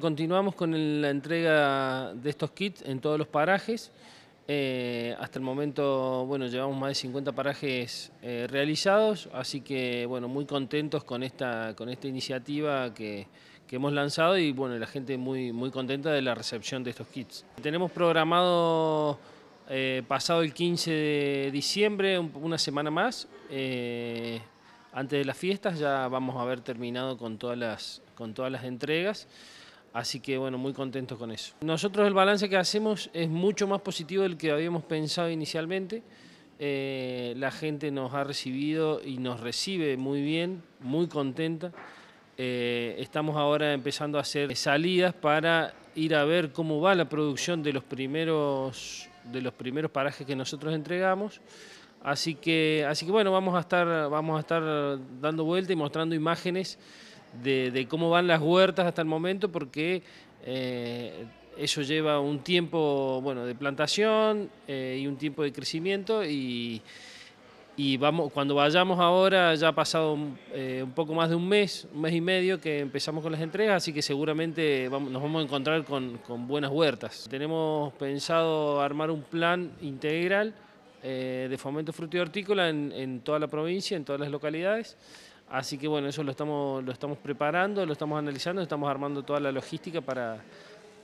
Continuamos con la entrega de estos kits en todos los parajes. Eh, hasta el momento, bueno, llevamos más de 50 parajes eh, realizados, así que, bueno, muy contentos con esta, con esta iniciativa que, hemos lanzado y, bueno, la gente muy, muy contenta de la recepción de estos kits. Tenemos programado eh, pasado el 15 de diciembre, una semana más, antes de las fiestas, ya vamos a haber terminado con todas las, con todas las entregas. Así que bueno, muy contentos con eso. Nosotros el balance que hacemos es mucho más positivo del que habíamos pensado inicialmente. Eh, la gente nos ha recibido y nos recibe muy bien, muy contenta. Eh, estamos ahora empezando a hacer salidas para ir a ver cómo va la producción de los primeros, de los primeros parajes que nosotros entregamos. Así que, así que bueno, vamos a estar, vamos a estar dando vuelta y mostrando imágenes de, cómo van las huertas hasta el momento, porque eh, eso lleva un tiempo bueno, de plantación eh, y un tiempo de crecimiento y, vamos, cuando vayamos ahora ya ha pasado eh, un poco más de un mes, un mes y medio que empezamos con las entregas, así que seguramente nos vamos a encontrar con, buenas huertas. Tenemos pensado armar un plan integral de fomento frutícola hortícola en toda la provincia, en todas las localidades Así que bueno, eso lo estamos, lo estamos preparando, lo estamos analizando, estamos armando toda la logística para,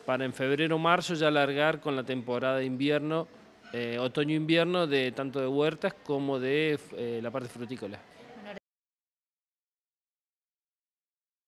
en febrero o marzo ya alargar con la temporada de invierno, eh, otoño-invierno, de tanto de huertas como de eh, la parte frutícola.